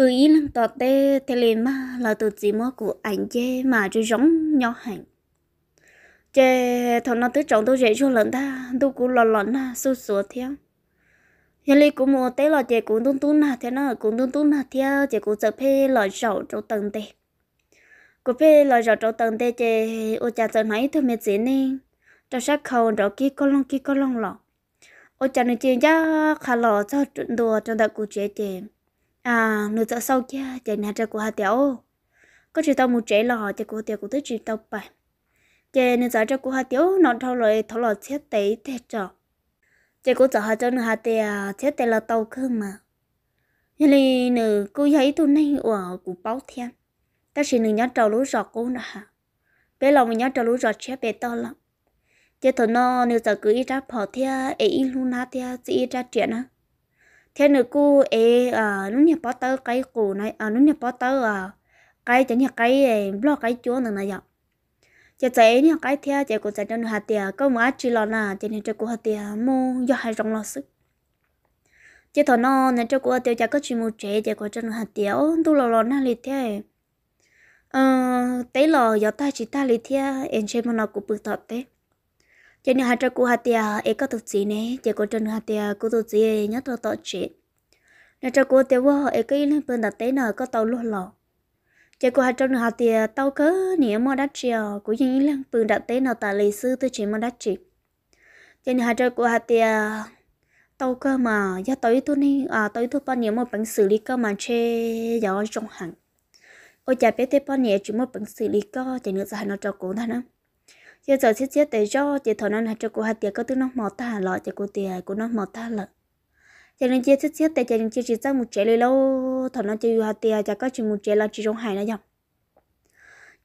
bữa ý lần tỏ tê tê lê mà là từ chỉ mơ của ảnh chê mà chú giống nhỏ hạnh chê thằng nó tới chồng tôi dễ cho lần ta tôi cũng lo lắng na à, sốt sốt theo giờ lì cũng mua tê là chê cũng tung tung na à, thế nó cũng tung tung na à, theo chê cũng sợ phê lo rậu trong tầng tê cô phê lo rậu trong tầng tê chê ô cha sợ nói thôi mệt dễ nè trong sát khâu đó kia con long kia con long lọ ô cha nói chuyện ra khá lọ cho chuẩn đồ cho đại cụ chế chê, à nửa giờ sau kia chạy nhà trai của hà tiểu có chuyện tao một trẻ lò chạy của tiểu của tới chuyện tao bảy chạy nửa giờ ra của hà tiểu nó thâu rồi thâu lò chết tẩy thế trò chạy của giờ hà cho nửa hà tiểu à, chết tẩy là tàu cương mà nhưng là nửa cô thấy tôi nay ở của báo thiên ta xin nửa nhớ trâu lúa giọt cô nè bé lòng mình nhớ trâu lúa giọt chết bé to lắm chạy thằng nó nửa giờ cứ ít ra bỏ thea ấy luôn nát thea chỉ ít ra chuyện á thế nữa cô ấy à nó nhà bỏ tơ cái cù này à nó nhà bỏ tơ à cái chẳng nhà cái e ờ, lo cái chúa nữa này vậy giờ chạy nhà cái theo chạy cũng sẽ cho nó hạt tiền có một chỉ lo là chạy nên cho cô hạt tiền mua do hai rong lo sức chạy thằng nó nên cho cô hạt tiền có chỉ mua chạy chạy cũng cho nó hạt tiền tôi lo lo na lì thế ờ tới lo giờ ta chỉ ta lì thế em chơi mà nó cũng bực thật đấy cho nên hai trăm cú hạt tiền ấy có thực gì nè chỉ có chân hạt tiền của thực gì nhất là tổ chức nè trăm cú tiền vua ấy cái lên bên đặt tế nào có tàu lúa lò chỉ có hai trăm hạt tiền tàu cớ nè mua đắt chiều cú dân lên bên đặt tế nào tại lịch sư từ chỉ mua đắt chị cho nên hai trăm cú hạt tiền tàu cơ mà giá tối tôi đi à tối tôi ba nhiêu một bằng xử lý cơ mà che gió trong hàng ôi cha biết thế ba nhiêu chỉ một bằng xử lý cơ chỉ nữa là nó cho cố thôi nữa giờ giờ chết chết để cho chị thọ nó là cho cô hạt tiền có tư nó mỏ ta lọ cho cô tiền của nó mỏ ta lợ cho nên chết chết chết tại cho nên chị chỉ sang một trẻ lâu thọ nó chơi hạt tiền cho có chỉ một trẻ là chỉ trong hai nó dòng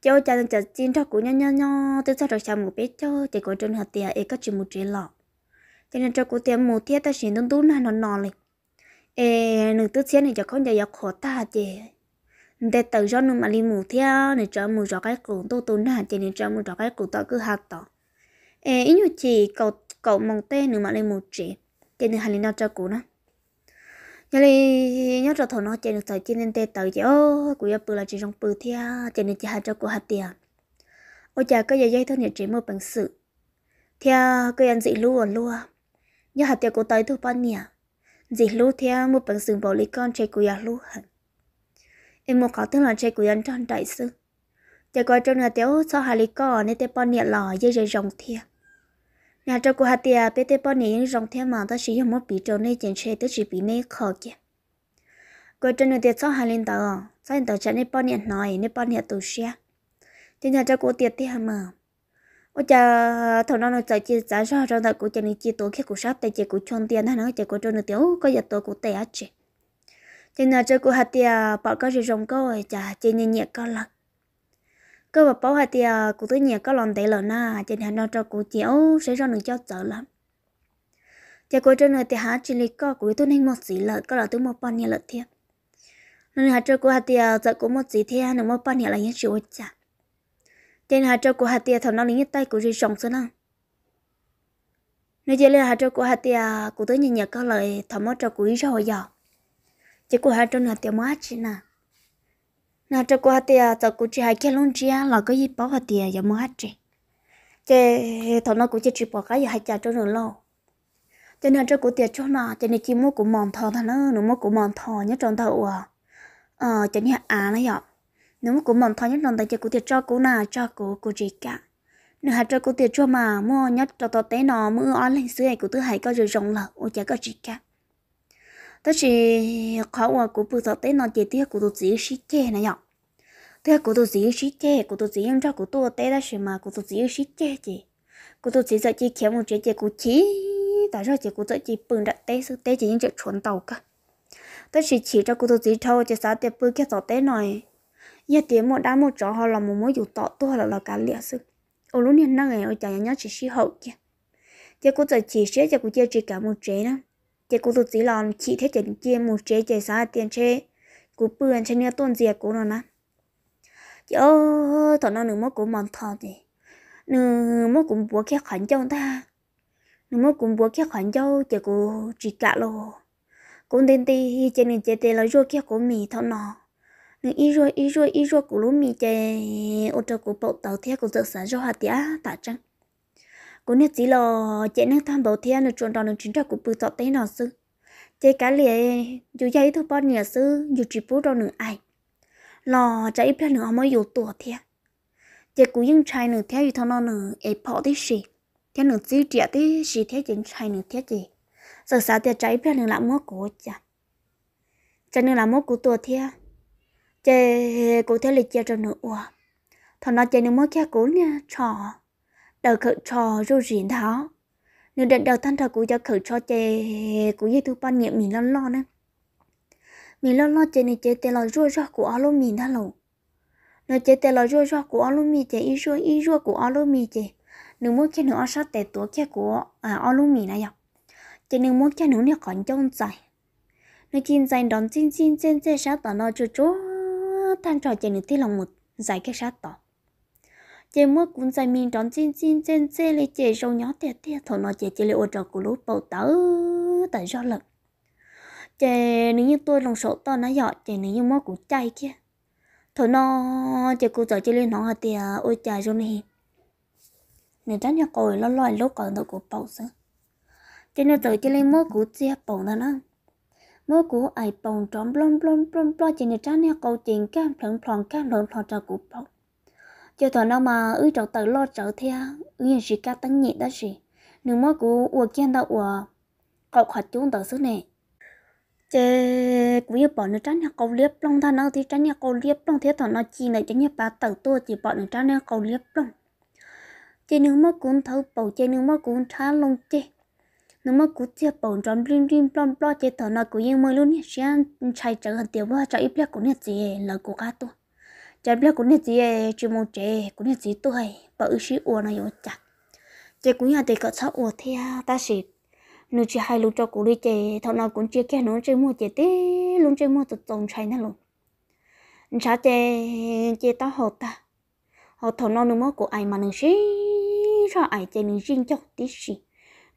cho cho nên chị chín cho của nhau nhau nhau từ sau đó sang một bé cho chị có trên hạt tiền ấy có chỉ một trẻ lọ cho nên cho cô tiền một thiết ta chỉ nó đúng là nó nọ liền ê nửa tư chiến này cho không giờ giờ khó ta chị để tự do nó mà đi mù theo để cho mù cho cái cụ tôi tu nè chỉ để cho mù cho cái cụ tôi cứ hạt tỏ ê ý như chị cậu cậu mong tê nữa mà lên mù chị chỉ để hành lý nào cho cụ nó nhớ đi nhớ cho thằng nó chỉ được thời trên nên tê tự chị ô cụ ya bự là chỉ trong bự theo chỉ nên chỉ hạt cho cụ hạt tiền ôi chà cái dây dây thôi nhỉ chị mua bằng sự theo cái anh dị luôn à, luôn à. nhớ hạt tiền cụ tới thu bao nhiêu dị luôn theo mua bằng sự bỏ lý con chạy cụ ya luôn hẳn em một có tương lai chơi của dân trong đại sư để coi trong nhà tiểu sau hà lý cỏ nên tế bọn nhẹ lò dây dây rồng thia nhà trong của hai tia bé tế bọn nhẹ rồng thia mà ta chỉ dụng một bị trâu nên chèn chơi tới chỉ bị nê khó kìa coi trong nhà tiểu sau hai linh tờ sau tờ chạy nên bọn nhẹ nói nên bọn nhẹ tù xe thế nhà trong của tiệt thì hả, mà ôi cha thằng nào nó chạy chia giá ra trong đời của chơi nên chia tổ khi của sát tại chia của chôn tiền hay nó chạy của trong nhà tiểu có giờ tổ của tè á thế nào chơi cô hạt tiền à, bỏ có gì rồng cô ấy chả chơi nhẹ nhẹ có lắm cơ bà bảo hạt tia à, cô tới nhẹ có lòng tệ lợn à, na trên hàng nó cho cô chéo sẽ cho được cho sợ lắm chả cô trên nơi thì há chỉ lấy có của tôi nên một gì lợn có là tôi một bao nhiêu lợn thiệt nên hạt cho cô hạt tiền giờ cũng một gì thế nên một bao nhiêu là những chuyện chả trên hạt cho cô hạt tiền thầm nó lấy tay của gì rồng xưa nào nếu chỉ là hạt cho cô hạt tiền cô tới nhẹ nhẹ có lời thầm mất cho cô ý cho hồi giờ chỉ có hai trăm là tiền mua chỉ nè nà cho cô tiền cho cô chỉ hai kia luôn chỉ là có gì bảo hạt tiền giờ mua chỉ cái thằng nó cũng chỉ chỉ bảo cái giờ hai trăm cho nó lâu cho nên cho cô tiền cho nó cho nên chỉ mua cũng mòn thò thằng nó nó mua cũng mòn thò nhớ trong đầu à ờ cho nên à nó vậy nếu mà cũng mòn thò nhớ trong thầu, cho cô tiền cho cô nà cho cô cô chỉ cả nếu hai cho cô tiền cho mà mua nhất cho tao té nó mua ăn lên sữa của thứ hai có rồi rộng là ô chả có chỉ cả đó chỉ khó qua của bữa tế nó chỉ tiếc của tôi dĩ sĩ chê này nhở tiếc của tôi dĩ sĩ chê của tôi dĩ em cho của tôi tế đó chỉ mà của tôi dĩ sĩ chê chứ, của tôi dĩ sợ chỉ khéo một chế chế của chỉ tại sao chị của tôi chỉ bưng đặt tế sự tế chỉ những chuyện chuẩn tàu cả đó chỉ chỉ cho của tôi dĩ thâu chỉ sao tiếc bữa kia tàu tế này giờ tiếng một đám một chỗ họ là một mối dù tọ tôi là là cả liệt sự ở lúc này năng ngày ở chả nhớ chỉ xí hậu kia giờ của tôi chỉ xí giờ của chị chỉ cả một chế nữa chị cũng tụt gì lòng chị thấy chị chia một chế chế xá tiền chế cú bươn trên nhà tôn diệt cô nó nè chị ơ thọ nó nửa mốt cũng mòn thọ thì nửa mốt cũng búa kia khoản châu ta nửa mốt cũng búa kia khoản châu chị cũng chỉ cả lô cũng đến tì chị nên chị tê là rô kia của mì thọ nó nửa ít rô ít rô ít rô của lũ mì chị ô tô của bộ tàu theo của dự sản cho hạt tía tạ trăng cú nước chỉ lo chạy nước tham bảo thiên là chuẩn được chính trà của bự tọt tế nọ sư chạy cá lìa dù dây thu bao nhà sư dù chỉ bút đâu được ai lo chạy ít nữa mới dù tuổi thiên chế cú những trai nữa theo dù thằng nó nữa ấy bỏ đi gì thế nữa chỉ trẻ đi gì thế những trai nữa thế gì giờ sao thì chạy ít nữa làm mua của cha chạy nữa làm mua của tuổi thiên chế cụ thế lịch chơi cho nữa thằng nó chạy nữa mới kia cú nha trò đầu khởi trò rô riêng đó, nếu đợt đầu thân thờ của giờ khởi trò chè của giờ thứ ban nhiệm mình lo lo nè mình lo lo chè này chè tè là rô rô của alo mình thà lộ nó chè tè lo rô rua của alo mình chè ý rua ý rua của alo mình chè nếu muốn chè nữa sát tè tổ kia của à alo mình này ạ chè nếu muốn chè nữa nè còn trông dài nó chín dài đón chín chín trên xe sát tỏ nó cho chú tan trò chè nữa thì lòng một dài cái sát tỏ chế mua cũng giải mình trong chín chín trên chế lê chế rau nhỏ tẹt tẹt thổ nó chế chế lê ô trò của lũ bầu tớ tại do lực chế nếu như tôi lòng sổ to nó dọ chế nếu như mua cũng chay kia thổ nó chế cụ giờ chế lê nó thì tiệt ôi chà rồi này nên chắc nhà cồi lo loài lúc còn tôi của bầu sớ chế nó tới chế lê mua cũng chia bầu nó nó mỗi cú ai bầu trống blom blom blom blom chế nó chắc nhà cồi tiền cam phẳng phẳng cam lộn phẳng trò của bầu cho thằng nó mà ư trâu tự lo trâu thế ư yên gì cả tăng nhị đó gì nếu mà cú uổng kiên đâu uổng cậu khỏi chúng tự xứ này chế cũng như bọn nó tránh nhau câu liếp long tha nó thì tránh nhau câu liếp long thế thằng nó chi này tránh nhau ba tờ tua chỉ bọn nó tránh nhau câu liếp long chế nếu mà cũng thấu bầu chế nếu mà cũng thá lòng chế nếu mà cũng chia bầu tròn lim lim plom plom chế thằng nó cũng như mơ luôn nhé sẽ chạy trở hẳn tiểu hoa chạy ít lẽ cũng nhé chế là của cá tôi chấm là cũng nhận gì chỉ một trẻ cũng nhận gì tuổi bảo ưu sĩ uo nó yếu chặt trẻ cũng nhận thì có sáu uo thì ta sẽ nếu chỉ hai lúc cho cũng đi trẻ thằng nào cũng chia cái nó chơi mua trẻ tí luôn chơi mua tập trung trai nữa luôn sao trẻ trẻ tao học ta học thằng nào nó của ai mà nó sĩ ra ai trẻ nó riêng cho tí gì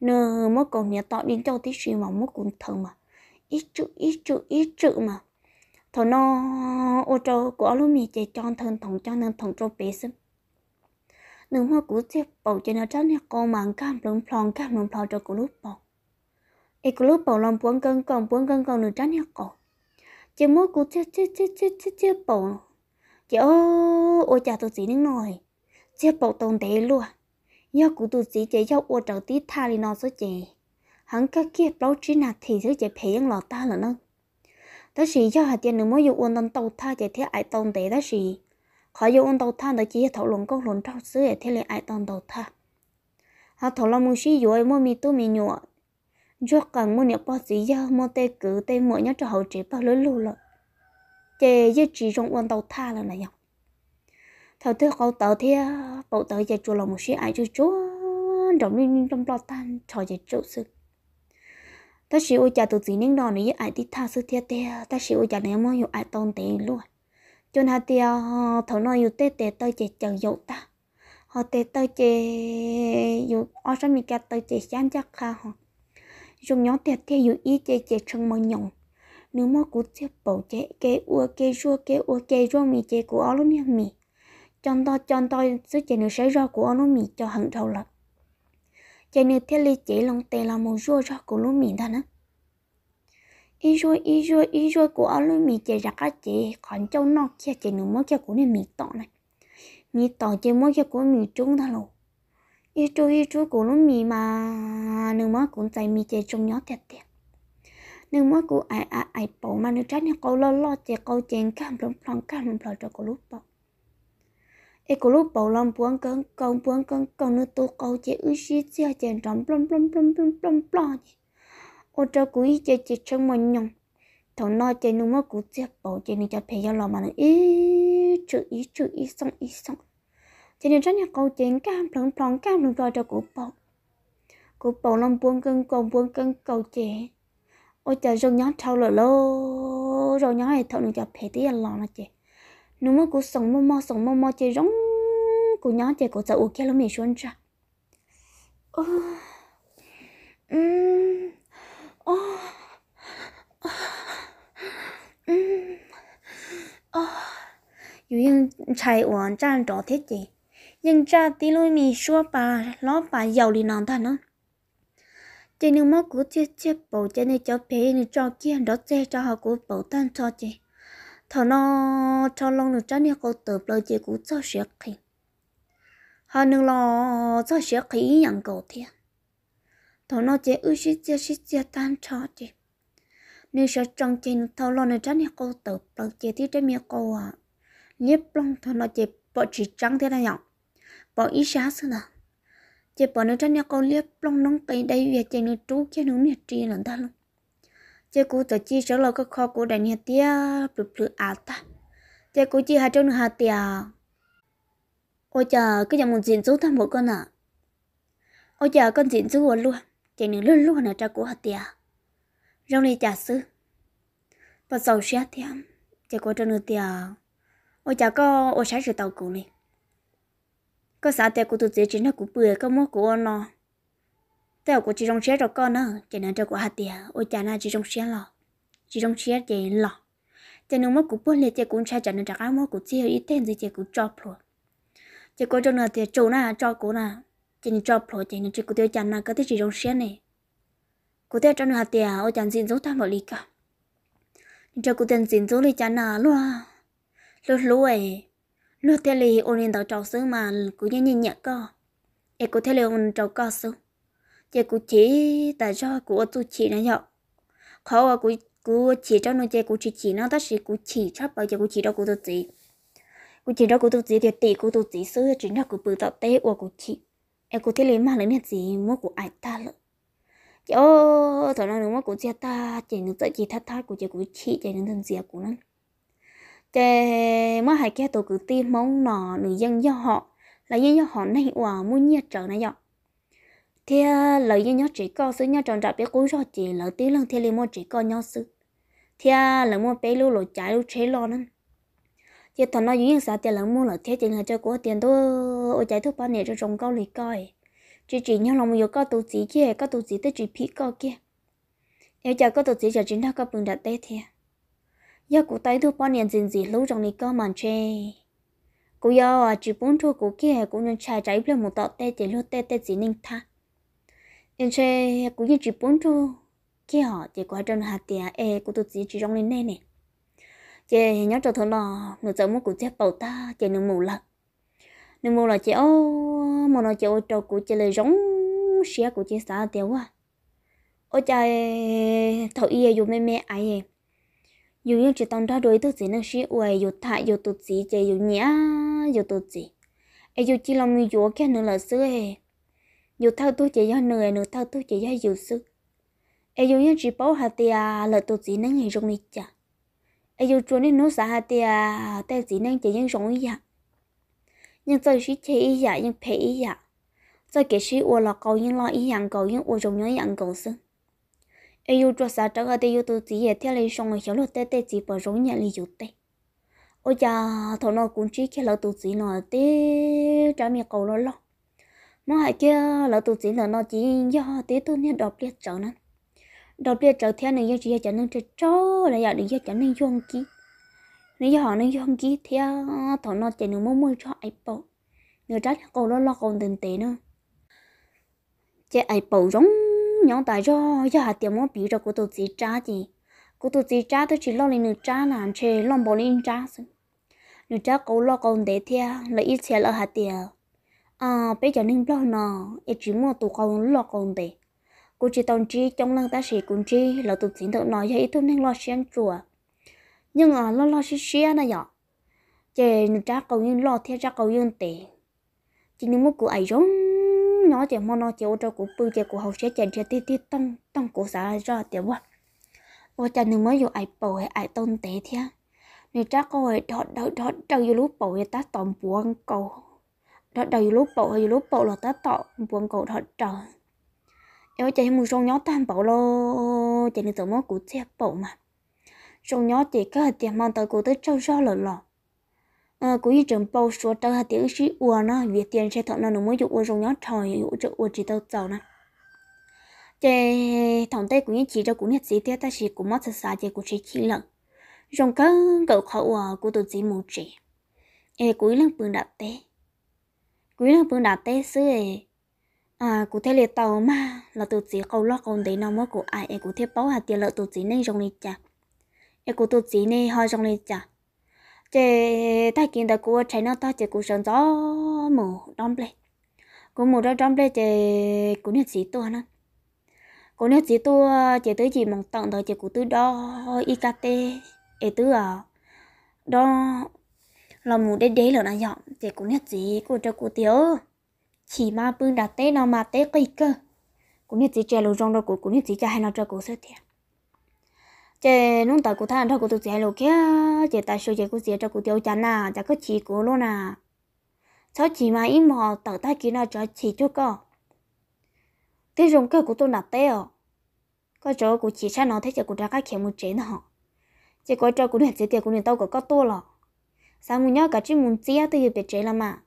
nó mất còn nhà tao đi cho tí gì mà mất cũng thằng mà ít chữ ít chữ ít chữ mà thọ nó ô trâu của lúc mì chạy tròn thân thòng tròn thân thòng trâu bé sớm nương hoa cũ chết bầu chạy nó trắng nhà con màng cam lồng plong cam lồng plong cho cũ lúc bầu ai cũ lúc bầu lòng buông cân còn buông cân còn nửa trắng nhà cổ, chỉ mua cũ chết chết chết chết chết chết bầu chỉ ô ô chả tôi chỉ nước nồi chết bầu tồn tế luôn do cũ tôi chỉ chạy cho ô trợ tí tha đi nó số chạy hắn các kia bao trí nạt thì thứ chạy phê lọt ta là nâng đó chỉ cho hạt tiền nếu mỗi dù uốn tông tàu tha chỉ thế ai tông tế đó chỉ khó dùng uốn tàu tha để chỉ thảo luận câu luận trong xứ để thế lại ai tông tàu tha họ thảo luận muốn xí dù mới mỗi mi tu mi nhụa cho càng muốn nhập bao gì giờ mua tê cử tê mỗi nhớ cho hậu chỉ bao lối lù rồi để giờ chỉ trong uốn tàu tha là này nhở thảo thứ câu tàu thế bộ tàu giải chùa lòng một xí ai chú chú trong trong lo tan trò giờ chỗ sự ta chỉ ôi chả tụi nín đó này ai đi tha sư thiệt tê ta chỉ ôi chả nếu mà hiểu ai tôn tiền luôn cho nên thì ờ, thầu nói hiểu tê tê tới chị chờ dụ ta họ tê tới chị hiểu ở ờ, trong mình cả tới chị chán chắc kha họ dùng nhóm tê tê hiểu ý chị chị trông mong nhộng nếu mà cú tiếp bầu chị kê ua kê rua kê ua kê rua mì chị của ở luôn nha mì chọn to chọn to sự chị nữ sẽ ra của ở luôn mì cho hận thầu lắm chạy nên thiết lý chế lòng tề là một rùa cho của lúc mình ta nữa ý rồi ý rồi ý rồi của áo lúc mình chạy ra các chế còn châu nọ kia chạy nửa mỗi kia của nền mình tỏ này mình tỏ chạy mỗi kia của mình trung ta luôn ý rồi ý rồi của lúc mình mà nửa mỗi cũng chạy mình chế trong nhỏ thiệt thiệt nửa mỗi của ai ai ai bỏ mà nửa trái nửa câu lo lo chế câu chèn cam lắm lòng cam lắm lòng cho của lúc bỏ e ko lu bầu lòng buông cơn cơn buông cơn cơn nó tu câu chế ư xí xí chèn trống plom plom plom plom plom plom nhỉ ô trâu cúi ý chế chế chân mà nhung thằng nó chế nó mất cú chế bầu chế nó cho phải cho lòng mà nó ý chữ ý chữ ý xong ý xong chế nó rất nhà câu chèn cam plom plom cam plom plom cho cú bầu cú bầu lòng buông cơn cơn buông cơn câu chế ôi trời rong nhá thâu lợ lô rồi nhá hệ thâu nên cho phải tí lòng nó chế nếu mà cô sống mò mò sống mò mò chơi rong cô nhỏ chơi cô sợ ok lắm mình xuân ra ô ừm ô ừm ô dù yên chạy uổng trang trọ thế chị nhưng cha tí lôi mì xua bà ló bà giàu đi nàng ta nữa chị nếu mà cứ chết chết bầu cho nên cho bé nên cho kia đó chơi cho họ cứ bầu tan cho chị thằng nó cho long được cho nên cô tự lo chỉ cũng cho sẽ khi họ nên lo cho sẽ khi nhận cầu thiệt thằng nó chỉ ước sĩ chỉ sĩ chỉ tan cho chứ nếu sợ trong trên thằng lo được cho nên cô tự lo chỉ thì trên miệng cô à liếp long thằng nó chỉ bỏ chỉ trắng thế này nhở bỏ ý sáng xưa nào chỉ bỏ nữa cho nên cô liếp long nóng tay đây việc chỉ nữa chú cái nữa nhiệt trì là ta luôn chế cú tờ chi số lô các kho của đại nhà tía bự bự à ta chế cú chi hai trong hà tía ôi chờ cứ chẳng một diện chú thăm một con à ôi chờ con diện chú luôn luôn chạy nửa luôn luôn là cha của hà tía rong này trả sư và sầu xe thì chế cú trong nửa tía ôi chờ có ôi sáng sự tàu cụ này có sao tía của tụi chế chính là của bự, có mốt của nó tôi của chị trong xe rồi con nữa chị nói cho của hạt tiền ôi cha na chị trong xe lò chị trong xe chị lò chị nông mất của bố liền chị cũng xe chở nên chắc áo mất của chị ít tiền gì chị cũng cho pro chị có cho nữa thì chủ na cho cô na chị nên cho pro chị nên chị cũng tiêu cha na cái chị trong xe này cô tiêu cho nữa hạt tiền ôi cha xin dấu ta mọi lý cả nhưng cho cô tiền xin dấu thì cha na luôn luôn luôn ấy luôn thế li ôn nên tao cháu sớm mà cũng nhanh nhanh nhẹ co em cũng thế li ôn cháu co sớm chị cũng chỉ tại do của tôi chỉ nó nhở khó là của của chỉ cho nó chị cũng chỉ chỉ nó tất sự của chỉ chắc bảo giờ của chỉ đâu của tôi chỉ của chỉ đâu của tôi chỉ thì tỷ của tôi chỉ sửa chính là của bự tạo tế của của chị em cũng thấy lấy mà lấy nhận gì mua của ai ta lợ chị ô thằng nào nữa mua của chị ta chị nó tự chị thắt thắt của chị của chị chị nó thân gì của nó chị mới hai cái tổ cứ tin mong nọ nữ dân do họ là dân do họ này hòa muốn nhiệt trở này dọ thì ờ, lời nhớ chỉ có sự nhớ tròn trọc biết cũng cho chị lời tí lần thế liền mua chỉ có nhớ sự thế lời mua bé lưu lộ trái lưu chế lo nên thì thằng nó những sao tiền lần mua lời thế tiền là cho của tiền tôi ôi trái thuốc bao nhiêu cho chồng cao lì coi chị chỉ nhớ lòng một có tu sĩ kia có tu sĩ tới chỉ phí co kia nếu chả có tu sĩ cho chính nó có bừng đặt tê thế, giờ cụ tay thuốc bao nhiêu gì gì lưu trong lì coi màn chê cụ giờ à, chỉ muốn thuốc cụ kia cũng nên trái trái lên một tọt tê chỉ lưu tê tê chỉ ninh thang nên chế cũng như chỉ bốn chỗ khi họ chỉ qua trên hạt tiền e của tôi chỉ chỉ trong lên đây này chế nhớ cho thằng lò nửa giờ muốn cụ chết bầu ta chế nó mù lợn nó mù là chế ô mà nó chế ô trâu của chế lời giống xe của chế xa tiêu quá ô trời thầu y dù mẹ mẹ ai dù như chỉ tông đó đối tôi chỉ năng sĩ uầy dù thại dù tụt chỉ chế dù nhã dù tụt chỉ ai dù chỉ lòng người dù kia nữa là xưa dù thao tôi chỉ do người, nửa thao tôi chỉ do dù sư ai dù như chỉ bảo hạt tia là tôi chỉ năng hình dung đi chả ai dù chỗ nên nó xả hạt tia ta chỉ năng chỉ những giống ý nhưng tôi chỉ chỉ ý dạ nhưng phải ý dạ tôi dạ. kể sĩ ua là cầu nhưng lo ý dạng cầu nhưng ua dùng những dạng cầu sư ai dù chỗ xả trở hạt tia tu chỉ dạ theo lấy sông người hiểu luật tê tê chỉ bảo giống nhà lý dụ tê ôi cha thằng nó cũng chỉ khi là tôi chỉ nói tê trả mi cầu nó lo mà hai kia là tụi chỉ là nó chỉ do tí tôi nên đọc liệt trở nên đọc liệt trở theo này do chỉ trở nên cho cho là giờ đừng do cho nên dùng kỹ nếu do họ nên dùng kỹ theo thọ nó chỉ nếu muốn mua cho ai apple người trái còn lo lo còn tiền tệ nữa chạy ai apple giống nhóm tại do do hạt tiền mua bị cho của tụi chỉ trả gì của tụi chỉ trả tôi chỉ lo lên người trả là chế lo bỏ lên trả nữa trả còn lo còn để theo là ít tiền là hạt tiền à bây giờ nên lo nọ em chỉ mua tụ con lo con để cô chỉ tông chi trong lăng ta sĩ cũng chi là tụ chính tự nói vậy tôi nên lo xem chùa nhưng à lo lo xí xí này nhở chị cha cầu nhưng lo theo cha cầu nhưng tệ chỉ những mua của ấy giống nó chị mua nó chị ô cho cụ bự chị của hậu sẽ chị chị tít tít tông tông của xã ra tiểu quá và cha nên mới dùng ấy bầu hay ấy tông tệ thế nên cha cầu ấy đọt đọt đọt trong lúc bầu ta tóm buông cầu đó đầy lúc bộ hay lúc bộ là tá tọ buồn cổ thật trò em chạy một sông nhó tan bộ lo chạy đến tổ mốt của xe bộ mà sông nhỏ chỉ có hạt tiền mang tới của tới trâu gió lợn lọ à, của như trường bộ số tới hạt tiền sĩ ua nó việc tiền xe thọ nó nó mới dụng ua sông nhỏ trời dụ chữ ua chỉ tao tàu nè chạy thằng tây cũng như chỉ cho của nhật sĩ thế ta chỉ của mất xa xa chạy của chỉ chỉ lần sông cơn cậu khẩu của tụi chỉ một chỉ em cuối lần bừng đạp té quý nó bữa đặt tết xứ à cụ thể là tàu mà là tổ chức câu lo câu để nó mới cụ ai ấy cụ thể bảo hạt tiền lợi tổ chức nên trong này chả ấy cụ tổ chức nên ho trong này chả chế thay kiến đã cụ chạy nó ta chế cụ sơn gió mù đom lên, cụ mù đó đom lên chế cụ nhận sĩ tua nó cụ nhận sĩ tua chế tới chỉ mong tặng đó chế cụ tư đo ikt ấy tư à đó lòng mù đế đế lỡ nó dọn thì cũng nhất gì của cho cô tiểu chỉ mà bưng đặt té nó mà té cây cơ cũng nhất gì chơi lù rong đó của cũng nhất gì cho hay nó cho cô sẽ thiệt chơi nung tàu của thằng cho cô tự chơi lù kia chơi tài số chơi cô chơi cho cô tiểu chán à chả có chỉ cô luôn à cháu chỉ mà im mò tàu tay kia nó cho chỉ cho co thế rong cơ của tôi đặt té à có chỗ của chỉ sao nó thấy chơi của ra cái kiểu một chế nó chỉ có cho cô nhất gì tiền của người tao có có tua lọ sao muốn nhớ cả chuyện muốn chia từ biết chế là mà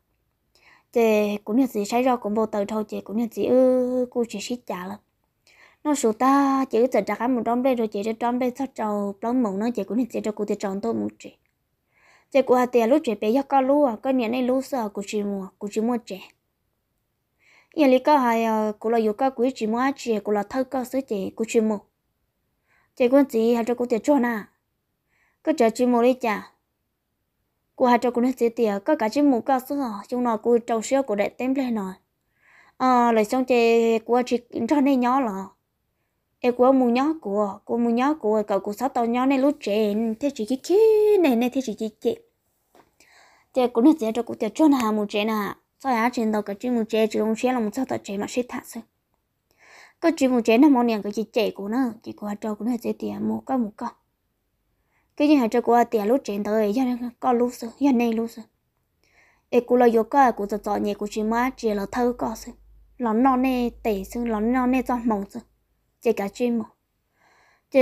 chế cũng nhận gì sai rồi cũng vô tờ thôi chế cũng nhận gì ư cô chỉ xích trả là nó số ta chế cái trả cả một trăm đây rồi chế cho trăm đây sao trầu plong mộng nó chế cũng nhận gì cho cô thì tròn tôi một chế chế của hà tiền lúc chế bé giấc con lúa à, cái nhà này lúa sợ cô chỉ mua cô chỉ mua chế nhà lý có hai ờ, cô là yêu có quý chỉ mua chế cô là thơ có sứ chế cô chỉ mua chế cũng chỉ hay cho cô tiền cho à? cứ chờ chỉ mua đi chả cô hai cô cũng hết tiền có cả chữ mù cao số chúng nó cô trâu xíu của đệ tém lên nồi à ờ, lại xong chị của chị cho nên nhỏ là em của mù nhỏ của cô mù nhỏ của cậu cũng sáu tàu nhỏ này lúc trẻ thế chị kia kia này này thế chị kia kia chị cũng hết tiền cho cô tiền cho nà mù trẻ nà sao á trên đầu cả chữ mù trẻ chỉ không xé là một sáu tàu trẻ mà xé thả xong có chữ mù trẻ nà mong niệm cái chị trẻ của nó chị của hai cháu cũng hết tiền mù cái mù cái cái gì hả cho cô à, tiền lúc trên tới giờ có lúc rồi giờ này lúc rồi ê cô lo yêu cái cô cho nhẹ cô chỉ mà chỉ là thâu có rồi nó nó nè tệ rồi nó nó nè cho màu rồi chỉ cả chuyện mà chỉ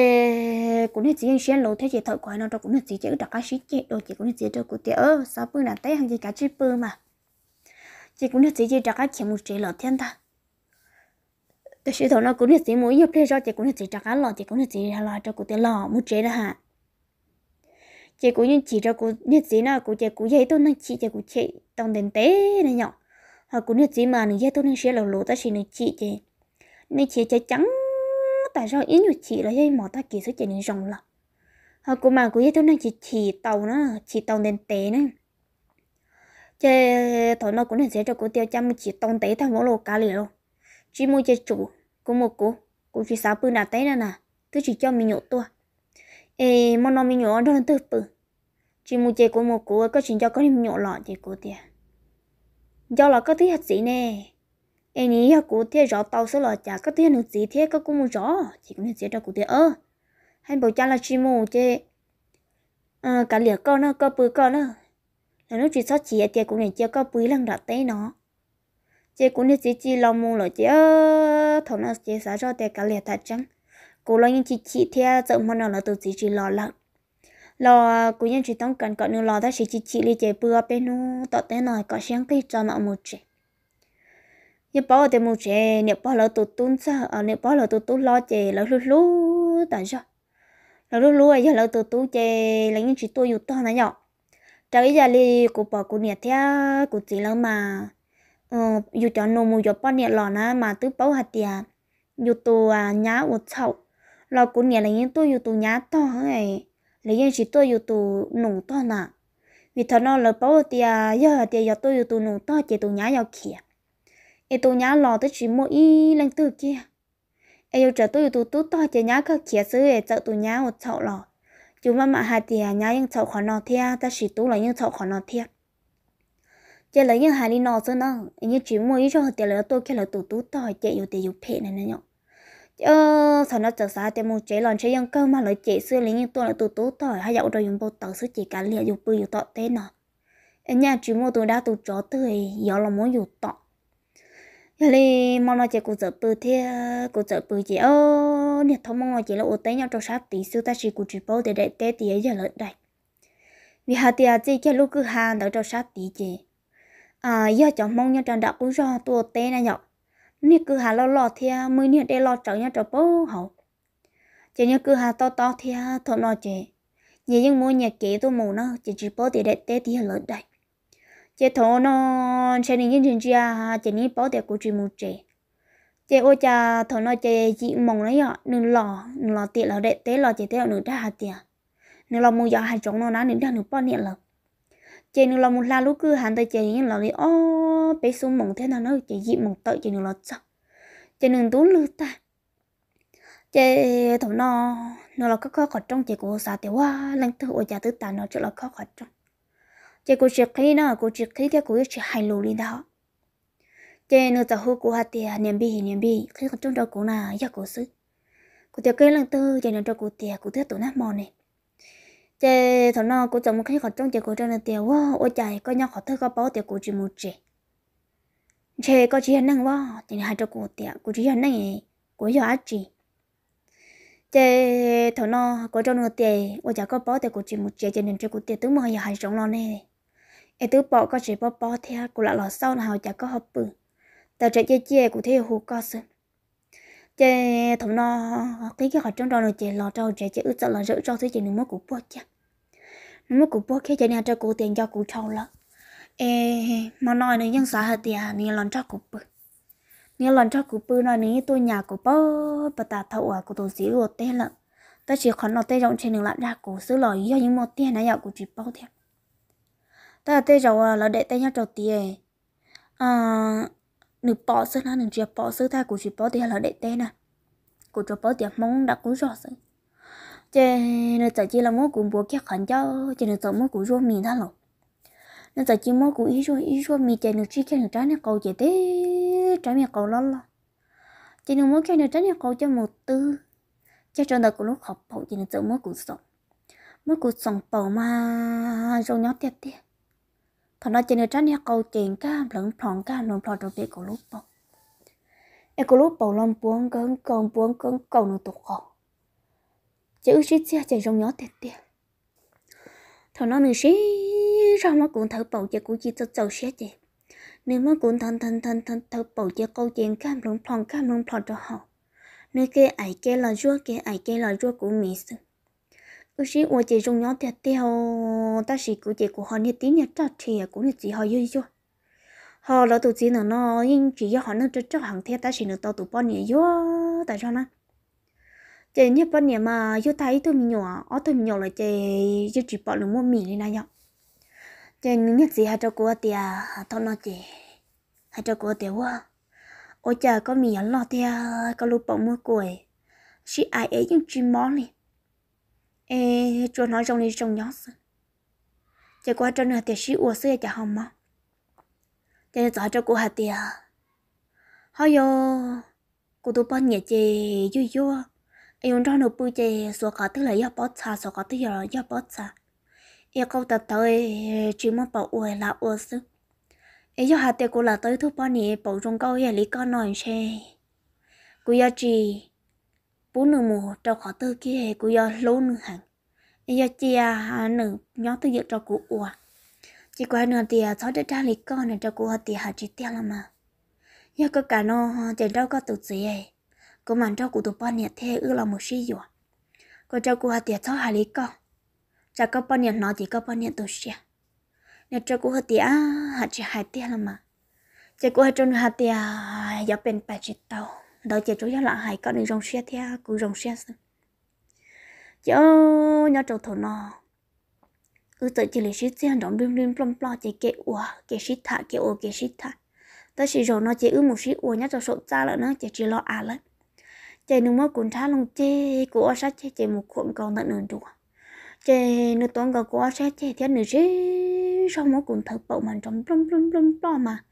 cũng là chỉ xuyên lối thế chỉ thợ quái nó đó cũng là chỉ chỉ đặt cái xí chỉ đồ chỉ cũng là chỉ cho cô tiền ơ sao bữa nào tới hàng gì cả chuyện bữa mà chỉ cũng là chỉ chỉ đặt cái kiểu một chỉ là thiên ta tôi sẽ thầu nó cũng là chỉ mỗi nhập thế cho chỉ cũng là chỉ đặt cái lọ chỉ cũng là chỉ là cho cô tiền lọ một chỉ là hả chị cũng như chỉ cho cô như gì nào cô chị cũng dễ tôi năng chị chị cũng chị đồng tiền té này nhở hoặc cũng như gì mà người tôi năng sẽ là lỗ ta chỉ năng chị chị nên chị chị trắng tại sao ý như chị là dây mỏ ta kỳ số chị nên rồng là hoặc cũng mà cũng dễ tôi năng chị chỉ tàu nó chỉ tàu tiền té này chị tàu nó cũng nên sẽ cho cô tiêu chăm chỉ đồng té thằng mỗi lô cá liền luôn chỉ mua chơi chủ cô một cô cô chỉ sáu bữa nào té nè nè tôi chỉ cho mình nhậu tua ê món nó mình nhổ đó là tư bự chỉ một chế của một cú có chuyện cho có niềm nhổ lọ chế của tia do là có thứ hạt gì nè ê ní hạt của thế rõ tàu số lọ chả có thứ hạt gì thế có cũng một rõ chỉ có hạt gì cho của tia ơ hay bảo cha là chỉ một chế à, ờ, cả liệt con nó có bự con nó là nó chỉ sót chỉ tia cũng này chưa có bự lần đã té nó chế cũng này chỉ chỉ lòng mù lọ chế thằng nó chế xả cho tia cả liệt thật trắng cô lo những chị chị theo dẫu mà nó là tổ chức chỉ lo lắng lo cô nhân chị tông cần có nữa lo đó chỉ chỉ chị li chế bữa bên nó tọt thế này có sáng cái cho nó một chế như bảo thì một chế nếu bảo là tụt tung sa à ờ, nếu bảo là tụt tún lo chế là lú lú tại sao là lú lú giờ là tụt tún chế là những chị tôi yut to này nhở trái giờ li cô bảo cô nhiệt thế cô chỉ là mà ờ yut cho nó mua yut bao nhiệt lọ na mà tứ bảo hạt tiền yut tôi à nhá uất sầu lo cũng nhà là những tôi yêu tù nhá to hơn ấy lấy những chỉ tôi yêu tù nùng to nà vì thằng nó là bảo tia giờ là tia giờ tôi yêu tù nùng to chỉ tù nhá giờ kia ấy tù nhá lo tới chỉ mỗi y lên từ kia ai yêu chờ tôi yêu tù tú to chỉ nhá cơ kia xứ ấy chợ tù nhá một chậu lọ chúng mà mà hai tia nhà những chậu khó nọ thia ta chỉ tú là những chậu khó nọ thia chỉ lấy những hai ly nọ thôi nó ấy như chỉ mỗi cho tia là tôi kia là tù tú to chỉ yêu tia yêu phe này này nhở ờ thằng nó chờ xa thì mua chế lòn chế yên cơ mà lấy chế xưa lính tôi là tụ tụ tỏi hay dạo rồi dùng bột tỏi sứ chỉ cả liệu dùng bự dùng tọt tên nọ ở nhà chỉ mua tôi đã tụ chó tươi gió là muốn dùng tọt lì mong nói chị cụ trợ bự thế cụ trợ bự chị ơ nhiệt thông mong nói chị là ô tế nhau trong sát tí siêu ta chỉ cụ chỉ bao để để tế tí ấy giờ lợi đại vì hà tia chị kia lúc cứ hàng đỡ trong sát tí chị à giờ chẳng mong nhau trong đã cũng do tôi tế này nhở nè cứ hà lo lo thì mới nè để lo cháu nhá cháu bố hậu chỉ nhớ cứ hà to to thì thôi lo chị nhớ những mua nhà kỹ tôi mù nó chỉ chỉ bố thì để tế thì lớn đây chỉ thổ nó sẽ những chuyện gì à chỉ ní bố để của chị mù chị chị ôi cha thổ nó chị chỉ mong nó nhở nương lò nương lò tiệt là để tế lò chị tế là nương đã hạt tiệt nương lò mua giờ hai trống nó nát nửa đã nửa bao nhiêu lần chị nó là một la lúc cứ hắn tới chị những là đi ô bé xuống mộng thế nào nó chị dị mộng tới chị nó là sao chị đừng tốn lư ta chị thằng nó nó là các khó khăn trong chị của xã thì quá lần thứ ở nhà thứ ta nó chỉ là khó khăn trong chị của chị khi nó của chị khi cái của chị hai lù đi đó chị nó จะหู của hạt tiền niềm bi niềm bi khi còn trong đó của là gia của sư của tiểu cái lần thứ chị nó trong của tiệc của thứ tụ nát mòn này chế thằng nào cũng chồng một cái khó trong chế cổ trang là tiêu quá ôi trời có nhau họ thấy có bao tiêu cổ chỉ một chế chế có chỉ hành năng quá thì hai cho cổ tiêu cổ chỉ hành năng ấy cổ giờ ác chỉ chế thằng nào cổ trang là tiêu ôi trời có bao tiêu cổ chỉ một chế cho nên chế cổ tiêu tướng mà hai trong lo này ấy tướng bỏ có chỉ bỏ bỏ theo cổ lại lo sau nào họ chả có học bự tao chế chơi chơi cổ thấy hồ có sự chế thằng nó cái cái hạt trống đó nó chế lò trâu chế chế ướt sợ là rỡ trâu thứ chế nó mất củ bơ chứ nó mất củ bơ khi chế nhà cho củ tiền cho củ trâu là ê mà nói này nhân xã hạt tiền nè lòn cho củ bơ nè lòn cho củ bơ nói nè tôi nhà củ bơ bà ta thâu à của tổ sĩ của tê lận tôi chỉ khẩn nó tê rộng trên đường lặn ra củ xứ lò do những một tiền này dạo của chị bao tiền ta tê rộng à, là để tê nhau trâu tiền à ờ, nữ bỏ sơ na nữ chia bỏ sơ thai của chị bỏ tiền là để tên nè à. của chị bỏ tiền mong đã cũng rõ rồi chế nữ tại chỉ là muốn cũng bố kia khẩn cho chế nữ tự muốn cũng ruộng mình thằng lộ nữ tại chỉ muốn cũng ý ruộng ý ruộng mình chế nữ chỉ khen nữ trái nữ cầu chị tế trái miệng cầu lo lo chế nữ muốn khen nữ trái nữ cầu cho một tư cho cho đời của lúc học bộ chế nữ tự muốn cũng sống muốn cũng sống bỏ mà rồi nhót tiệt tiệt thằng nó chơi nữa tránh nhà câu chuyện cá lẫn thòng cá nồng thòng đồ bể của lúc bầu em cổ lúc bầu lòng buông cơn cơn buông cơn cầu nồng tụt cổ chỉ ước xe chạy rong nhỏ tẹt tiệt thằng nó mình xí ra mà cũng thở bầu chỉ cũng chỉ cho chầu xe chạy nếu mà cũng thằng thằng thằng thằng thở bầu chỉ câu chuyện cá lẫn thòng cá nồng thòng cho họ nơi kia ai kia là rua kia ai kia là rua của mình xưa cứ sĩ ngoài chị dùng nhau thiệt tiêu ta sĩ cứ chị của họ nhiệt tí nhiệt trát thì cũng nhiệt gì họ yêu chưa họ là tụi chị nữa nó nhưng chỉ do họ nó trát trát hàng thiệt ta sĩ nữa tao tụi bọn nhiệt vô tại sao nè chị nhiệt bọn nhiệt mà yêu thấy tôi mình nhỏ ở tụi mình nhỏ là chị yêu chỉ bọn nó mua mì đi này nhở chị nhiệt gì hai cho cô tiệt tao nói chị hai cho cô tiệt quá ôi trời có mì ở lọ tiệt có lúc bọn mua cười chị ai ấy nhưng chỉ món này ê chua nói trong đi trong nhóc sơn chạy qua trên hạt tiền sĩ ua xưa chả hồng mà chạy giỏi cho cô hạt tiền hoi yo cô tụ bao nhiêu chị vui vui ai muốn cho nó bự chị số cá tức là ya bớt xa số cá tức là ya bớt xa ya câu tập tới chỉ muốn bảo ua là ua xứ ai cho hạt tiền cô là tới thu bao nhẹ bảo trung câu ya lý con nói xe cô ya chị bố nửa mùa trâu khó tư kia hệ của do lố nửa hẳn do chị à nửa nhóm tư dự trâu của ua chỉ qua nửa thì cho đã trả lý con nửa trâu của thì hạ chị tiêu là mà do có cả nó trên trâu có tụt gì ấy có màn trâu của tụi ba nhẹ thế ư là một sĩ dùa có trâu của tiền cho hạ lý con chả có ba nhẹ nó thì có ba nhẹ tụi xe nửa trâu của thì tiền hạ chị hai tiền là mà chỉ qua trâu nửa thì à, à giáo bên bảy chị tàu đó chỉ chú lại hai có đi rong xe thea cũng rong xe chứ nhớ trâu thổ nọ ư tự chỉ lấy xít xem rong đun đun plom plom chỉ kệ ủa kệ xít thả kệ ủa kệ xít thả tới chỉ rồi nó chỉ ư một xít ủa nhớ trâu sốt ra lại nó chỉ chỉ lo à lắm chỉ nung mơ cuốn thả lòng chê của ở sát chê chạy một cuộn còn tận nửa đùa chạy nửa tuần gò của ở sát chê thiết nửa rế sau mơ cuốn thật bậu màn trong plom plom plom plom mà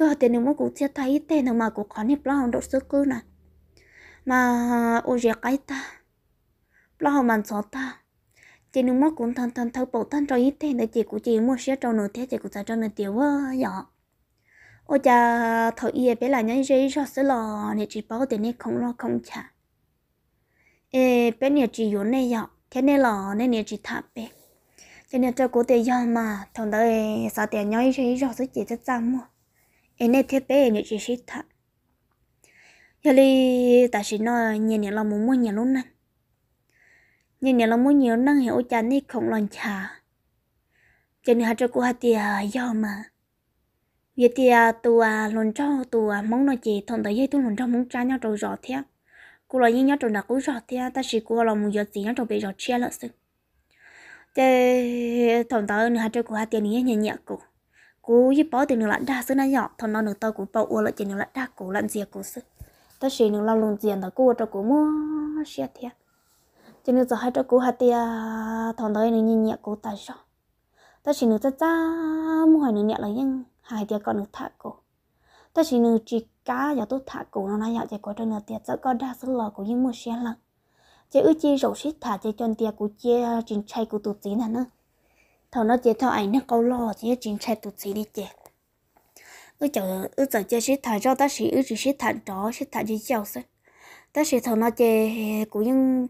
cơ thể nếu mà cũng chưa thấy, thế nào mà cũng khó nếp lo hồng độ sơ cơ nè mà ờ, ô dẹp cái ta lo hồng bàn xó ta chị nếu mà cũng thằng thằng thấu bộ thân cho ít thế nữa chị cũng chỉ mua sẽ trâu nửa thế chị cũng sẽ cho nửa tiểu quá ờ, dọ, ô cha thợ y bé là nhảy dây cho sơ lò để chị bảo tiền này không lo không trả ê bé nhà chị vốn này dọ, thế này lò nên nhà chị thả bé cho nên cho cô tiền mà thằng đấy sao tiền nhảy dây cho sơ chị rất chăm mua nên thiết bé nhớ chỉ sĩ thà giờ đi ta chỉ nói nhẹ nhẹ là muốn mua nhẹ luôn nè nhẹ nhẹ là muốn nhiều năng hiểu chán đi không lòng chả cho nên hạt cho của hạt tiề do mà vì tiề tua lồn cho tua mong nói chị thằng tới dây tôi lồn cho mong trái nhau trâu rõ thế cô là những nhau trâu nào cũng rõ thế ta chỉ cô là muốn giờ gì nhau trâu bị rõ chia lợn sự thế thằng tới hạt cho cô hạt tiề nhẹ nhẹ cô cú giúp bó tiền nữa lãnh đa số nó nhỏ thằng nó nữa tao cũng bảo uo lại chỉ nữa lãnh đa cú làm gì cú sức ta chỉ nữa lao luôn tiền tao cú tao cú mua xe thiệt chỉ nên giờ hai tao cú hạt tia thằng đấy nữa nhìn nhẹ cú tài sao ta chỉ nữa ta ta mua hai nữa nhẹ là nhưng hai tia còn nữa thả cú ta chỉ nữa chỉ cá giờ tôi thả cú nó nói nhỏ chỉ có cho nữa tiền sẽ có đa số lò cú nhưng mua xe lận chỉ ước chi rổ xít thả chỉ cho tiền cú chia trình chay cú tụt tí nào nữa thằng nó chế thằng anh nó câu lo thì nó chính trai tụt xí đi chè ư chờ ư chờ chơi xí thằng cho ta xí ư chỉ xí thằng chó xí thằng chỉ chèo xí ta xí thằng nó chè cũng những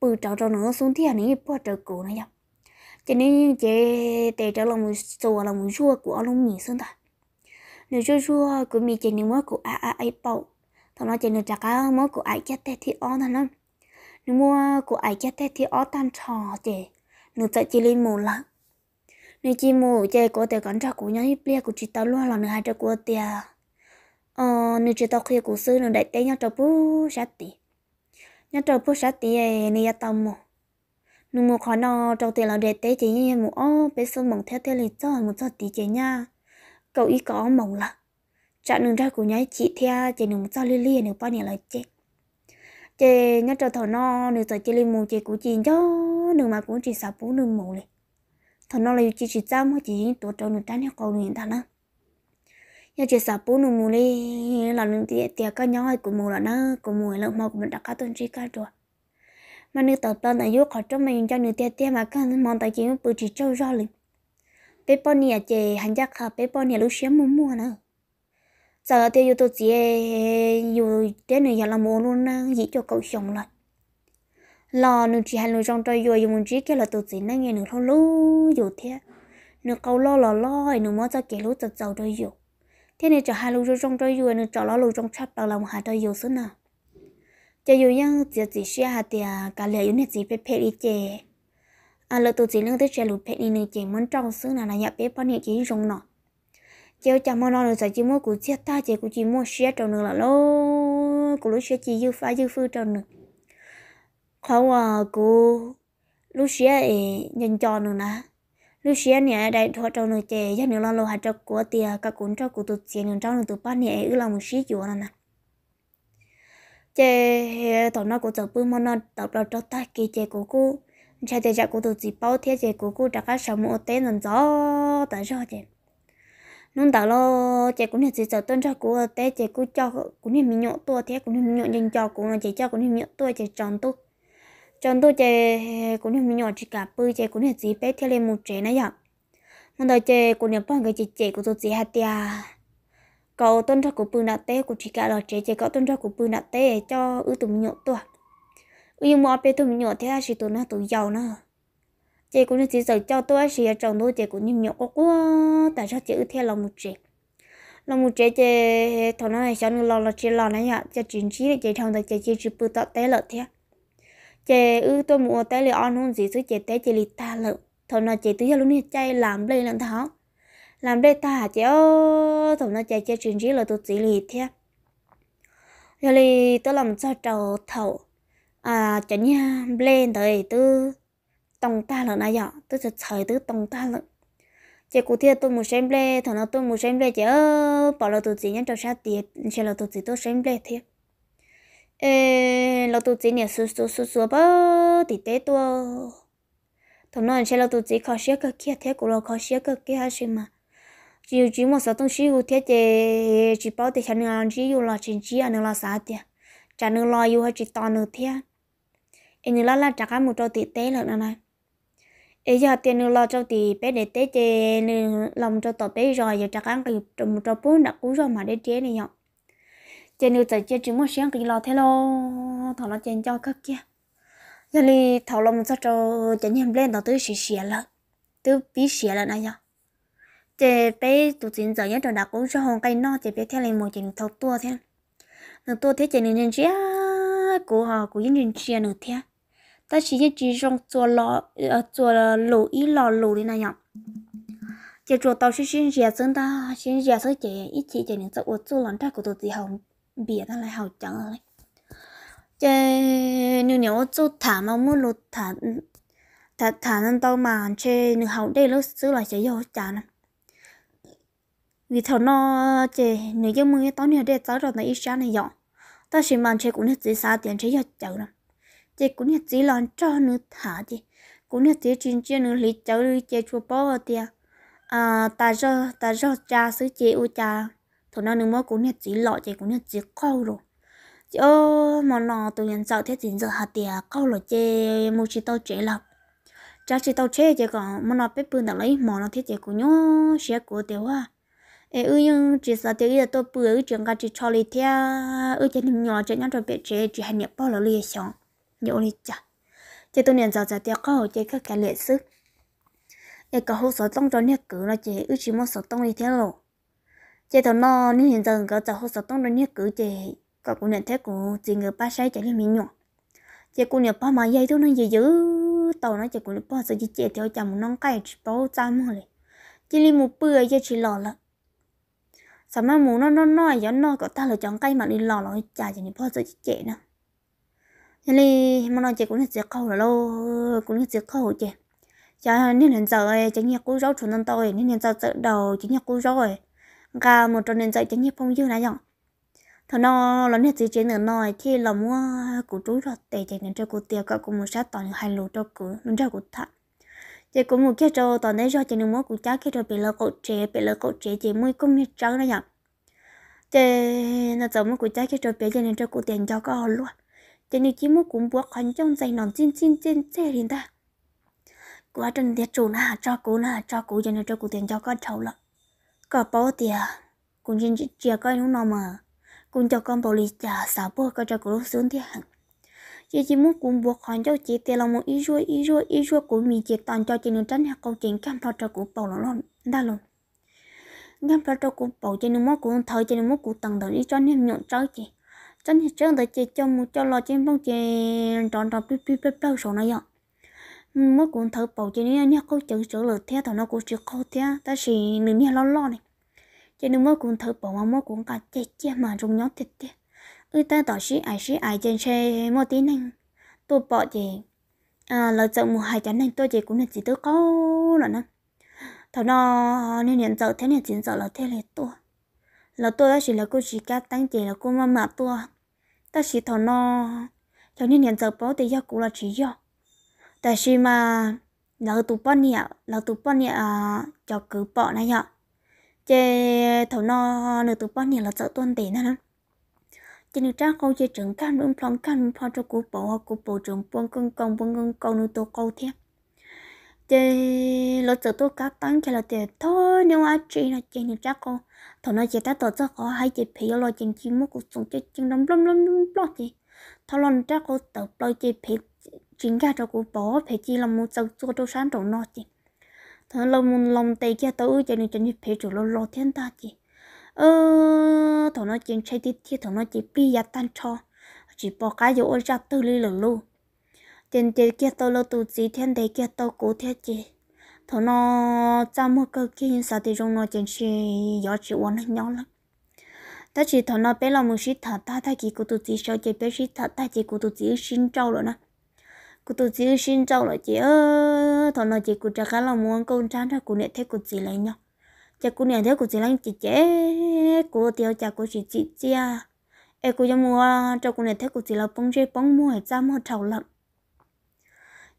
bự trâu trâu nữa xuống thì anh ấy bỏ trâu cũ nó nhá cho nên những chè để cho lòng mùi sùa lòng mùi chua của lòng mì xuống ta nếu chua chua của mình chè nếu mất của a a ai bầu thằng nó chè nếu chả cá mất của ai chết thì on thằng nó nếu mua của ai chết thì on tan trò chè nếu chạy chỉ lên một lần nên chỉ mù chơi có thể gắn ra của nhau hiệp liệt của chị tao luôn là nửa hai trăm của tia ờ nửa chị tao khuya của sư nửa đại tây nhau trâu bú sát tì nhau trâu bú sát tì này nửa tao mù nửa mù khó nọ trâu tiền là đại tế chị như mù ô bé sơn mỏng theo theo lịch cho một cho tì chị nha cậu ý có mỏng là trả nửa ra của nhau chị theo chị nửa một cho liên liên nửa bao nhiêu là chết chị nhớ trở thọ no nửa giờ chị lên mù chị của chị cho nửa mà cũng chị sập bún nửa mù liền thằng nó là chỉ chỉ ra mà chỉ tổ trâu nó tránh con người ta nữa nhà chỉ sập bún nó mua đi là nó tiệt tiệt cái nhau của mua là nó của mua là mà của mình đặt cái tuần chỉ cái rồi mà nếu tập tân là yếu khỏi trong mình cho nếu tiệt tiệt mà cái món tài chính bự chỉ trâu ra liền bé bọn nhà chị hành giác khá bé bọn nhà lúc xem mua mua nữa giờ tiệt yếu tôi chị yếu tiệt này là mua luôn gì cho cậu sống lại lò nương chỉ hành lụ trong trời vừa dùng trí kia là tụt gì năng nghe nụ thâu lú dù thế Nương câu lo lò lo nụ mới cho kẻ lú tụt dầu trời vừa thế này cho hai lú trong trời vừa nương cho lò lú trong chắp đầu lòng hai trời vừa xứ nào cho dù nhân chỉ chỉ xe hạt thì cả lệ yếu này chỉ phải phải đi chè à lỡ tụt chỉ lương tới chè lụ phải đi nụ chè muốn trong xứ nào là nhập bếp bao nhiêu chỉ rong nọ chiều chạm mòn nương rồi chỉ mua củ chia ta chỉ củ chỉ mua xe trồng nương là lô củ lối xe chỉ dư pha dư phư trồng nương không à cô lúc xưa thì nhân cho nữa nè lúc xưa nè đại thua trong nơi chè gia nữa lâu lo hạt cho của tia các cuốn cho của tụt tiền nữa trong nữa tụt ba nè ư là một xí chùa nè chè tao nó của tao bưng mà nó tập đầu cho ta kia chè của cô chè chè chè của tụt chỉ bao thế chè của cô đã các sáu mũ té nằm gió tại sao chè nón tao lo chè cũng là chỉ sợ tuân cho của té chè cũng cho cũng là mình nhộn tua thế cũng là mình nhộn nhân cho cũng là chè cho cũng là mình nhộn tua chè tròn tua chọn tôi chơi cũng như mình nhỏ chỉ cả bơi chơi cũng như gì bé theo lên một trẻ nãy giờ, một đời chơi cũng như bằng người chị chị của tôi gì hạt tia cậu tôn trọng của bơi nạt té của chỉ cả là trẻ chơi cậu tôn trọng của bơi nạt té cho ư tụi nhỏ tôi ư mà bé tụi mình nhỏ thế là chỉ tụi nó tụi giàu nữa chị cũng như chỉ sợ cho tôi chỉ chồng tôi chị cũng như nhỏ quá quá tại sao chị ư theo lòng một trẻ là một trẻ chơi thằng nó này cho nó lo là chơi lo nãy giờ cho chính trí để chị thằng ta chơi chị chụp bự tọt té lợt thế chị ư tôi mua tay liền on không gì chứ chị tay chị liền ta lợ thầu nó chế tứ lúc này chạy làm đây làm tháo làm đây ta chị ô thầu nó chạy chế chuyện gì là tôi chỉ liền thế giờ thì tôi làm cho trầu thầu à chẳng nha lên tới tư tông ta lợ này giờ tôi sẽ trời tư tông ta lợ chị cụ thiệt tôi muốn xem lê thằng nó tôi muốn xem chị chế bảo là tôi chỉ nhân trầu sao tiệt chỉ là tôi chỉ tôi xem lê thiệt ê lâu tu chỉ nè su su su su bơ thì tế tua thằng anh chơi lâu tu chỉ khó xé cái kia thế của lâu khó xé cái kia hay mà chỉ chỉ một số 东西有贴的，只包的像那样子有了成绩啊，那了啥的，咱那了有还只当那贴，哎，你了了咱干么着的对了呢？哎呀，tiền nữa lo cho thì bé để tế chế làm cho tao bé rồi giờ chắc ăn cái một cho bốn đặc cú rồi mà để chế này nhở trên nửa giờ chỉ muốn sáng cái lo thế lo thằng nó trên cho cấp kia giờ đi thằng một sao cho chẳng nhận lên tao tới xì xì là tới bí xì là này nhá chị bé tụi chính giờ nhất rồi đã cũng cho hồng cây nó chị bé theo lên một chuyện thầu tua thế nửa tua thế chế nửa nhân chia của họ của nhân nhân chia nửa thế ta chỉ nhất chỉ trong chùa lò chùa lù ý lò lù đi này nhá chế chùa tao xin xin giả sơn ta xin giả sơn chế ít chỉ chế những chỗ ở chỗ lăn ta của tụi chị hồng thả thả thả thả lột nên tao hậu đây lúc xưa là sẽ vô trả nè. Vì thầu nó chè nếu như mưa tao nay để tao rồi này ít sáng này dọn, tao sẽ mang chè cũng hết chỉ xa tiền chè vô chậu nè. Chè cũng hết chỉ lo cho nữ thả chè, cũng hết chỉ chuyên chuyên nữ lý chậu nữ chùa bỏ tiền À ta cho ta cho cha sứ chè u cha thôi nó nương mơ cũng nhặt chỉ lọ chạy cũng nhặt chỉ câu rồi chứ mà nó tụi nhân sợ thế thì giờ hạt tiề câu rồi chơi một chỉ tao chơi lọc cha chỉ tao chơi chơi còn mà nó biết bươn đã lấy mà nó thế chơi cũng nhớ sẽ cố tiểu à ê ư nhưng chỉ sợ tiểu là tôi bươn trường cả chỉ cho lấy thea ư chỉ nên nhỏ chơi nhau rồi biết chơi chỉ hai nhập bao là liền xong nhớ đi chả chơi tụi nhân sợ giờ tiề câu chơi các cái lệ sức ê cả hồ sợ tông cho nhặt cử là chơi ư chỉ muốn sợ tông đi thế rồi chế thầu nó nếu hiện giờ có cháu hồ sơ tông rồi nhớ cứ chế có cũng nhận thấy của chị người ba sai chạy lên mình nhọ chị cũng nhờ ba mà dây thôi nó gì dữ tàu nó chị cũng nhờ ba sợ chỉ chế theo chồng một nón cây bao trăm mà lại chỉ lên một bữa giờ chỉ lò lợ, sao mà muốn nó nó nói gió nó có ta là chọn cây mà đi lò nó chả chỉ nhờ ba sợ chỉ chế nữa thế thì mà nó chị cũng nhận chế khâu là lô cũng nhận chế khâu chị, chả nên hiện giờ chị chẳng cô cú rau chuẩn tao ấy nên hiện giờ đầu chẳng nhớ cô rau ấy gà một tròn nên dạy cho hiệp phong dương này dọn thọ nó lớn hết gì chế nữa nói thì là mua củ chú rồi để chạy nên cho củ tiệc cả cụ một sát toàn hai lũ cho củ nên cho củ thả chỉ cũng một cái trò toàn đấy do chỉ nên mua củ trái cái trò bị lỡ cậu chế bị lỡ cậu chế chỉ mới cũng như cháu này nhở chỉ nó giống mua củ trái cái trò bị chạy nên cho củ tiền cho có luôn chỉ nếu chỉ mua cũng buộc khăn trong dây nón chín chín chín chế liền ta quá trình trên tiệc chủ na cho củ na cho củ cho nên cho củ tiền cho con cháu lận có bao tiền cũng trên chỉ chia coi nó nọ mà cũng cho con bảo lý trả sáu bộ có cho cô xuống thế hẳn chị chỉ muốn cũng buộc hoàn cho chị tiền là một ý ruồi ý ruồi ý ruồi của mình chị toàn cho chị nên tránh hạt câu chuyện cam thọ cho cổ bảo nó luôn đã luôn cam thọ cho cổ bảo chị nên muốn cũng thời chị nên muốn cụ tầng đầu đi cho nên nhộn cháu chị tránh hạt trơn tới chị cho một cho lo trên bông chị tròn tròn bít bít bít bao số này vậy mỗi cuốn thơ bầu cho nên nhắc câu chữ chỗ lượt theo thằng nó cũng chưa câu theo ta chỉ nên nhắc lo lo này cho nên mỗi cuốn thơ bầu mà mỗi cuốn cả chết chết mà trong nhóm thiệt thiệt ư ta tỏ sĩ ai sĩ ai trên xe một tí này tôi bỏ gì à lời chồng một hai chán này tôi chỉ cũng là chỉ tôi có là nó thằng nó nên nhận dạo thế nên chiến dạo là thế là tôi là tôi đã chỉ là cô chỉ các tăng chỉ là cô mà mà tôi ta chỉ thằng nó cho nên nhận dạo bỏ thì do cũng là chỉ do tại mà 但是嘛，老 tụ bọn nhỉ lão tụ bọn nhỉ à cho cứ bỏ này nhở chế thầu nó nửa tụ bọn nhỉ là sợ tuân tiền nữa chế nửa trang câu chế trưởng can luôn phong can luôn phong cho cú bộ hoặc cú bộ trưởng buông cưng công buông cưng công nửa tụ câu thiệt chế lỡ sợ tôi các tăng chế là tiền thôi nếu ai chơi là chế nửa trang câu thầu nó chế ta tổ chức khó hay chế phí lo chân chi mất cuộc sống chế chân đâm lom lom lom lom chế thầu lần trang câu tập lo chế phí chính cả cho cụ bỏ phải chỉ làm một tàu cho đồ sáng trong nó chứ thằng lâu muốn lòng tay kia tao cho nên cho nên phải chủ lo lo thiên ta chứ ờ thằng nó chính chạy đi thì thằng nó chỉ bị giặt tan cho chỉ bỏ cái chỗ ra tư lý lần luôn tiền tiền kia tao lo tụ chỉ thiên tay kia tao cố thiết chứ thằng nó cho một cái kia nhưng sao thì trong nó chỉ sẽ gió chỉ uốn nhau lắm ta chỉ thằng nó bé là một sĩ thật ta ta chỉ cố tụ chỉ sao chỉ bé sĩ thật ta chỉ cố tụ chỉ sinh trâu rồi nè cô tụi chị xin trâu là chị ơi, thằng nào chị cô chả khá là muốn con trang ra cô nhận thấy cô chị lấy nhau chả cô nhận thấy cô chị lấy chị chế cô tiêu chả cô chị chị chia em cô cho mua cho cô nhận thấy cô chị là bông chơi bông mua hết ra mua trâu lắm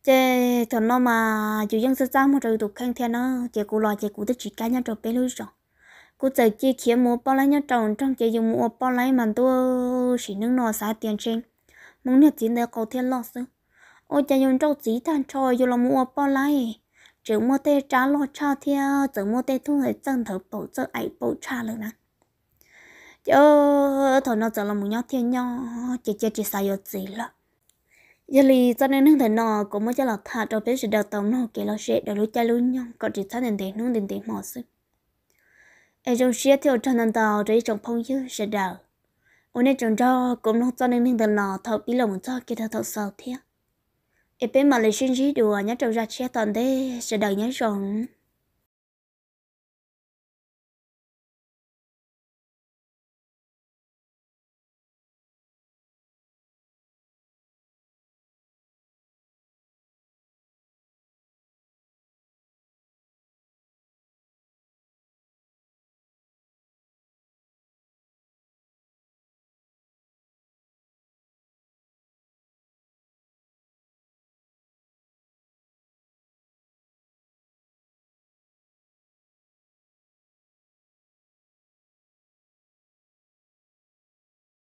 chế thằng nó mà chủ dân sẽ ra mua trâu tụt khen theo nó chị cô lo chị cô thích chị cá nhau trâu bé lối rồi cô giờ chi kiếm mua bao lấy nhau trồng trong chị dùng mua bao lấy mà tôi chỉ nước nọ xả tiền trên muốn nhận tiền để cầu thiên lo xứ ô cha dùng trâu dí than trời dù là mua bao lai chỉ mua tê trả lo cha theo chỉ mua tê thu hệ chân thở bổ trợ ấy bổ cha rồi nè chứ thằng nó giờ là mua nhau thiên nhau chỉ chỉ chỉ sai gì là giờ lì cho nên nước thằng nó cũng mới cho là thà cho biết sự đào tạo nó kể là sẽ đầu lối cha luôn nhau còn chỉ thằng tiền tiền nó tiền tiền mỏ sức em trong xe theo thằng thằng tàu để trong phong dư sẽ đào ôn này trong đó cũng nó cho nên nước thằng nó thợ bí lòng cho kia thợ thợ sao theo ebe mà lấy sinh gì đùa nhớ trâu ra xe toàn thế sẽ đợi nhớ rộng